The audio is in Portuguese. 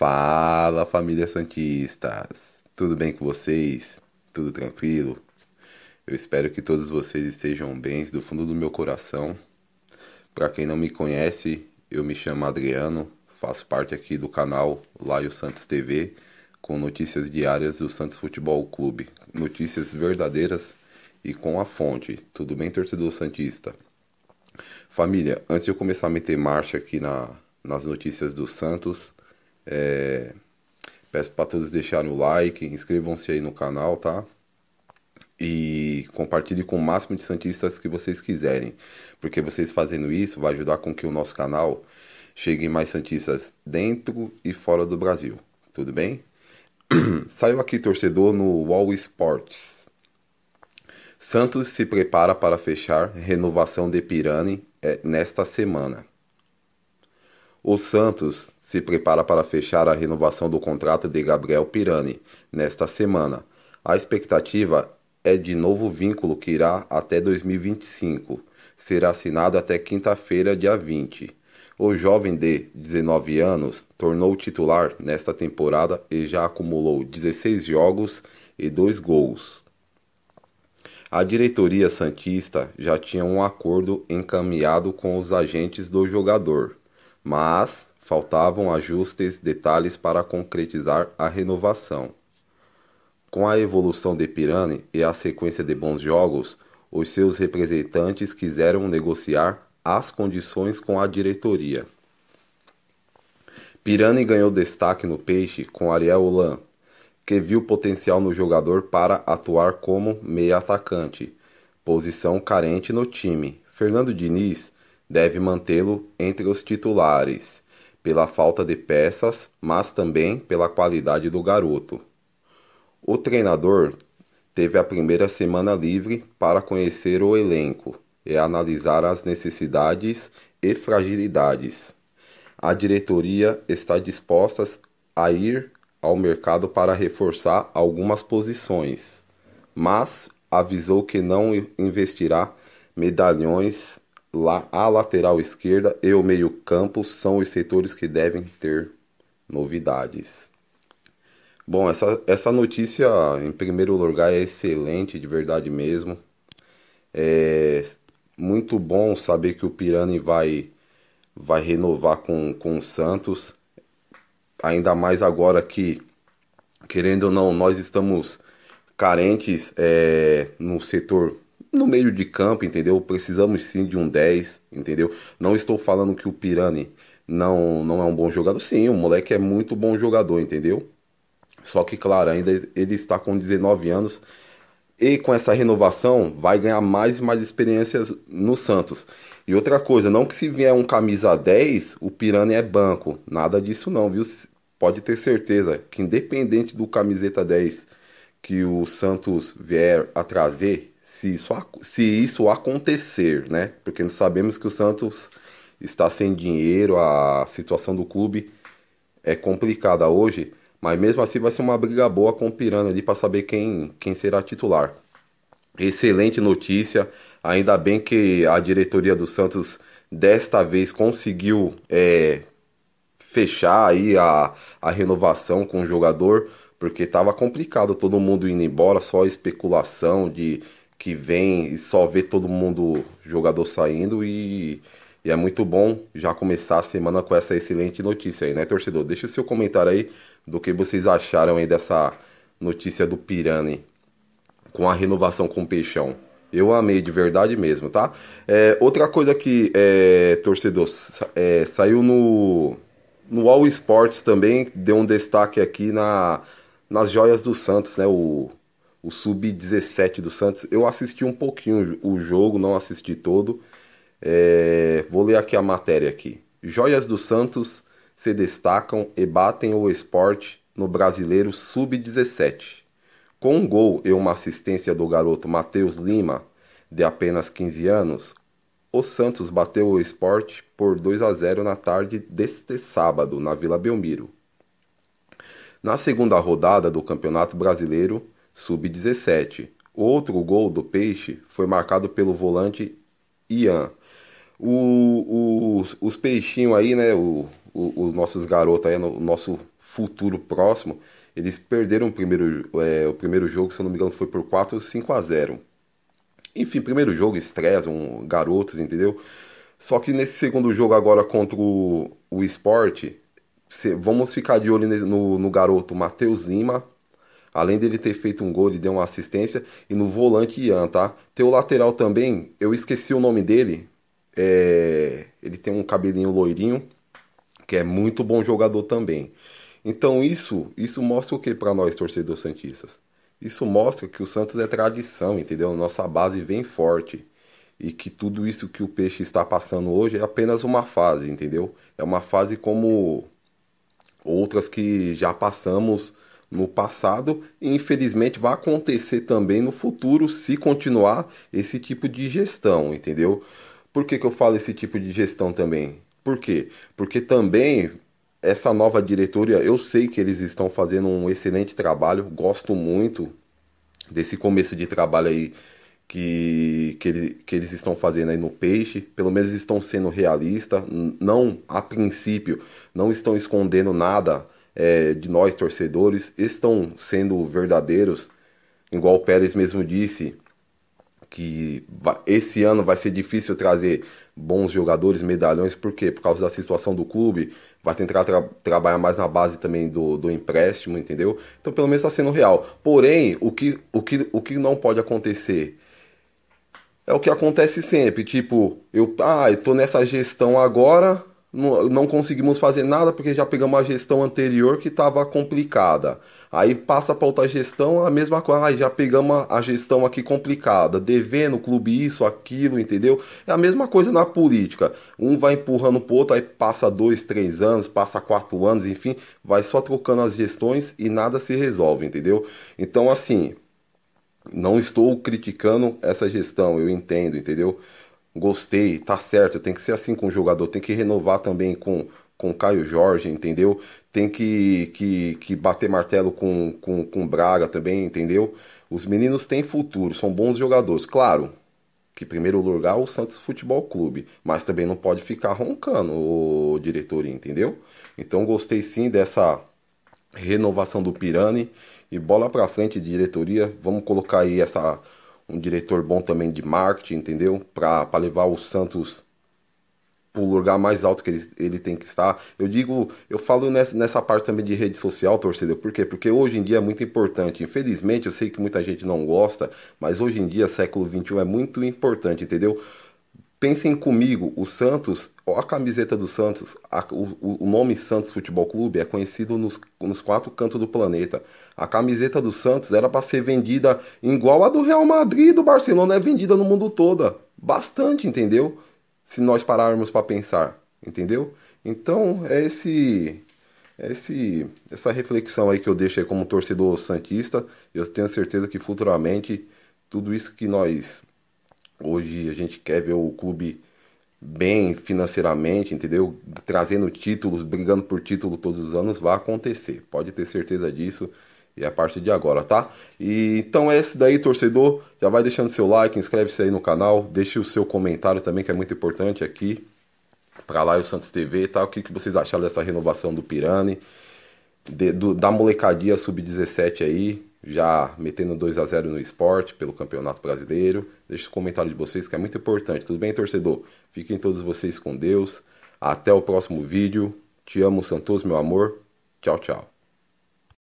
Fala família Santistas! Tudo bem com vocês? Tudo tranquilo? Eu espero que todos vocês estejam bem do fundo do meu coração. Para quem não me conhece, eu me chamo Adriano, faço parte aqui do canal Laio Santos TV com notícias diárias do Santos Futebol Clube, notícias verdadeiras e com a fonte. Tudo bem, torcedor Santista? Família, antes de eu começar a meter marcha aqui na, nas notícias do Santos, é, peço para todos deixarem o like, inscrevam-se aí no canal, tá? E compartilhe com o máximo de Santistas que vocês quiserem, porque vocês fazendo isso vai ajudar com que o nosso canal chegue mais Santistas dentro e fora do Brasil, tudo bem? Saiu aqui torcedor no Wall Sports. Santos se prepara para fechar renovação de Pirani eh, nesta semana. O Santos se prepara para fechar a renovação do contrato de Gabriel Pirani nesta semana. A expectativa é de novo vínculo que irá até 2025. Será assinado até quinta-feira, dia 20. O jovem de 19 anos tornou titular nesta temporada e já acumulou 16 jogos e 2 gols. A diretoria Santista já tinha um acordo encaminhado com os agentes do jogador, mas faltavam ajustes, detalhes para concretizar a renovação. Com a evolução de Pirani e a sequência de bons jogos, os seus representantes quiseram negociar as condições com a diretoria. Pirani ganhou destaque no Peixe com Ariel Ulan, que viu potencial no jogador para atuar como meia atacante, posição carente no time. Fernando Diniz deve mantê-lo entre os titulares pela falta de peças, mas também pela qualidade do garoto. O treinador teve a primeira semana livre para conhecer o elenco e analisar as necessidades e fragilidades. A diretoria está disposta a ir ao mercado para reforçar algumas posições, mas avisou que não investirá medalhões a lateral esquerda e o meio-campo são os setores que devem ter novidades. Bom, essa, essa notícia, em primeiro lugar, é excelente, de verdade mesmo. É muito bom saber que o Pirani vai, vai renovar com, com o Santos, ainda mais agora que, querendo ou não, nós estamos carentes é, no setor no meio de campo, entendeu? Precisamos sim de um 10, entendeu? Não estou falando que o Pirani não, não é um bom jogador. Sim, o moleque é muito bom jogador, entendeu? Só que, claro, ainda ele está com 19 anos e com essa renovação vai ganhar mais e mais experiências no Santos. E outra coisa, não que se vier um camisa 10, o Pirani é banco. Nada disso não, viu? Pode ter certeza que independente do camiseta 10 que o Santos vier a trazer, se isso, se isso acontecer, né? Porque nós sabemos que o Santos está sem dinheiro, a situação do clube é complicada hoje, mas mesmo assim vai ser uma briga boa com o Piranha ali para saber quem, quem será titular. Excelente notícia, ainda bem que a diretoria do Santos desta vez conseguiu é, fechar aí a, a renovação com o jogador, porque estava complicado todo mundo indo embora, só especulação de que vem e só vê todo mundo, jogador saindo e, e é muito bom já começar a semana com essa excelente notícia aí, né, torcedor? Deixa o seu comentário aí do que vocês acharam aí dessa notícia do Pirani com a renovação com o Peixão. Eu amei de verdade mesmo, tá? É, outra coisa que, é, torcedor, é, saiu no, no All Sports também, deu um destaque aqui na, nas joias do Santos, né? O o sub-17 do Santos. Eu assisti um pouquinho o jogo, não assisti todo. É... Vou ler aqui a matéria aqui. Joias do Santos se destacam e batem o esporte no brasileiro sub-17. Com um gol e uma assistência do garoto Matheus Lima, de apenas 15 anos, o Santos bateu o esporte por 2 a 0 na tarde deste sábado, na Vila Belmiro. Na segunda rodada do Campeonato Brasileiro, sub-17. Outro gol do Peixe foi marcado pelo volante Ian. O, o, os peixinhos aí, né? O, os nossos garotos aí, o no, nosso futuro próximo, eles perderam o primeiro, é, o primeiro jogo, se eu não me engano, foi por 4 ou 5 a 0 Enfim, primeiro jogo, estresse, um, garotos, entendeu? Só que nesse segundo jogo agora contra o, o esporte, vamos ficar de olho no, no garoto Matheus Lima Além dele ter feito um gol, ele deu uma assistência. E no volante, Ian, tá? Tem o lateral também, eu esqueci o nome dele. É... Ele tem um cabelinho loirinho, que é muito bom jogador também. Então isso, isso mostra o que para nós, torcedores santistas? Isso mostra que o Santos é tradição, entendeu? Nossa base vem forte e que tudo isso que o peixe está passando hoje é apenas uma fase, entendeu? É uma fase como outras que já passamos no passado e infelizmente vai acontecer também no futuro se continuar esse tipo de gestão, entendeu? Por que, que eu falo esse tipo de gestão também? Por quê? Porque também essa nova diretoria, eu sei que eles estão fazendo um excelente trabalho, gosto muito desse começo de trabalho aí que, que, ele, que eles estão fazendo aí no peixe, pelo menos estão sendo realistas, não a princípio, não estão escondendo nada é, de nós torcedores estão sendo verdadeiros, igual o Pérez mesmo disse, que esse ano vai ser difícil trazer bons jogadores, medalhões, por quê? Por causa da situação do clube, vai tentar tra trabalhar mais na base também do, do empréstimo, entendeu? Então pelo menos está sendo real. Porém, o que, o, que, o que não pode acontecer é o que acontece sempre, tipo, eu, ah, eu tô nessa gestão agora, não, conseguimos fazer nada porque já pegamos a gestão anterior que estava complicada. Aí passa para outra gestão, a mesma coisa, ah, já pegamos a gestão aqui complicada, devendo o clube isso, aquilo, entendeu? É a mesma coisa na política. Um vai empurrando o outro, aí passa dois, três anos, passa quatro anos, enfim, vai só trocando as gestões e nada se resolve, entendeu? Então, assim, não estou criticando essa gestão, eu entendo, entendeu? gostei, tá certo, tem que ser assim com o jogador, tem que renovar também com com Caio Jorge, entendeu? Tem que, que, que bater martelo com, com, com Braga também, entendeu? Os meninos têm futuro, são bons jogadores. Claro, que primeiro lugar o Santos Futebol Clube, mas também não pode ficar roncando o diretor, entendeu? Então gostei sim dessa renovação do Pirani e bola para frente diretoria, vamos colocar aí essa um diretor bom também de marketing, entendeu? Para levar o Santos para o lugar mais alto que ele, ele tem que estar. Eu digo, eu falo nessa, nessa parte também de rede social, torcedor, por quê? Porque hoje em dia é muito importante. Infelizmente, eu sei que muita gente não gosta, mas hoje em dia, século XXI, é muito importante, entendeu? Pensem comigo, o Santos, ó a camiseta do Santos, a, o, o, nome Santos Futebol Clube é conhecido nos, nos quatro cantos do planeta. A camiseta do Santos era para ser vendida igual a do Real Madrid e do Barcelona, é vendida no mundo todo. Bastante, entendeu? Se nós pararmos para pensar, entendeu? Então, é esse é esse, essa reflexão aí que eu deixo aí como torcedor santista, eu tenho certeza que futuramente tudo isso que nós Hoje a gente quer ver o clube bem financeiramente, entendeu? Trazendo títulos, brigando por título todos os anos, vai acontecer. Pode ter certeza disso. E é a partir de agora, tá? E, então é esse daí, torcedor. Já vai deixando seu like, inscreve-se aí no canal, deixe o seu comentário também, que é muito importante aqui. Pra lá o Santos TV, tá? O que, que vocês acharam dessa renovação do Pirani? De, do, da molecadinha sub-17 aí já metendo 2 a 0 no esporte pelo Campeonato Brasileiro. Deixe o comentário de vocês que é muito importante. Tudo bem, torcedor? Fiquem todos vocês com Deus. Até o próximo vídeo. Te amo, Santos, meu amor. Tchau, tchau.